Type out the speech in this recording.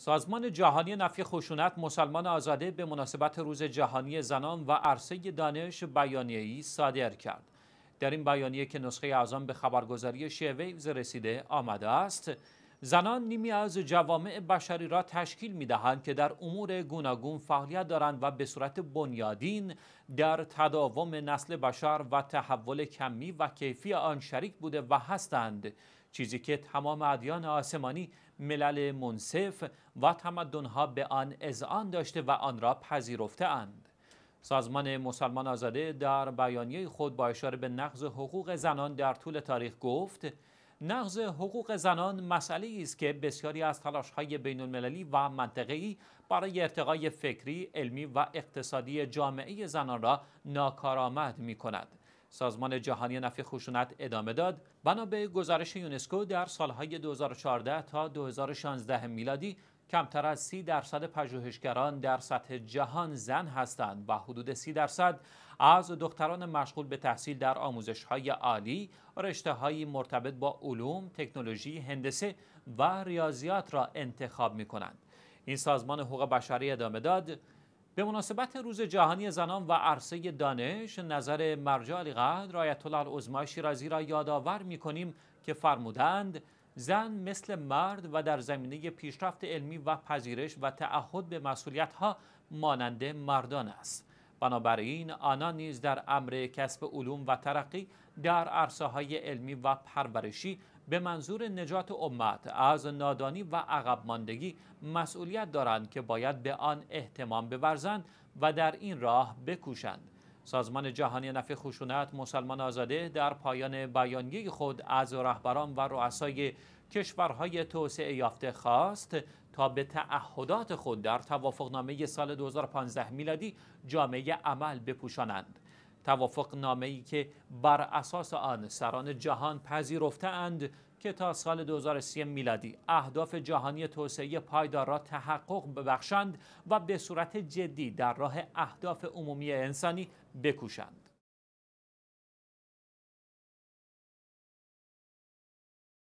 سازمان جهانی نفی خشونت مسلمان آزاده به مناسبت روز جهانی زنان و عرصه دانش بیانیه‌ای صادر کرد. در این بیانیه که نسخه اعظم به خبرگزاری شیویوز رسیده آمده است، زنان نیمی از جوامع بشری را تشکیل می دهند که در امور گوناگون فعالیت دارند و به صورت بنیادین در تداوم نسل بشر و تحول کمی و کیفی آن شریک بوده و هستند. چیزی که تمام ادیان آسمانی ملل منصف و تمدنها به آن اذعان داشته و آن را پذیرفته اند. سازمان مسلمان آزاده در بیانیه خود با اشاره به نقض حقوق زنان در طول تاریخ گفت نقض حقوق زنان مسئله است که بسیاری از تلاش‌های المللی و ای برای ارتقای فکری، علمی و اقتصادی جامعه زنان را ناکارآمد کند سازمان جهانی نفی خشونت ادامه داد بنا به گزارش یونسکو در سالهای 2014 تا 2016 میلادی کمتر از 30 درصد پژوهشگران در سطح جهان زن هستند و حدود 30 درصد از دختران مشغول به تحصیل در آموزش های عالی رشته مرتبط با علوم، تکنولوژی، هندسه و ریاضیات را انتخاب می کنند. این سازمان حقوق بشری ادامه داد به مناسبت روز جهانی زنان و عرصه دانش نظر مرجع قدر آیت الله شیرازی را یادآور می که فرمودند زن مثل مرد و در زمینه پیشرفت علمی و پذیرش و تعهد به مسئولیت ها مانند مردان است بنابراین آنها نیز در امر کسب علوم و ترقی در عرصه های علمی و پرورشی به منظور نجات امت از نادانی و عقب ماندگی مسئولیت دارند که باید به آن احتمام بورزند و در این راه بکوشند سازمان جهانی نفع خشونت مسلمان آزاده در پایان بیانیه خود از رهبران و رؤسای کشورهای توسعه یافته خواست تا به تعهدات خود در توافقنامه سال 2015 میلادی جامعه عمل بپوشانند توافق ای که بر اساس آن سران جهان پذیرفتند که تا سال 2030 میلادی اهداف جهانی توسعه پایدار را تحقق ببخشند و به صورت جدی در راه اهداف عمومی انسانی بکوشند.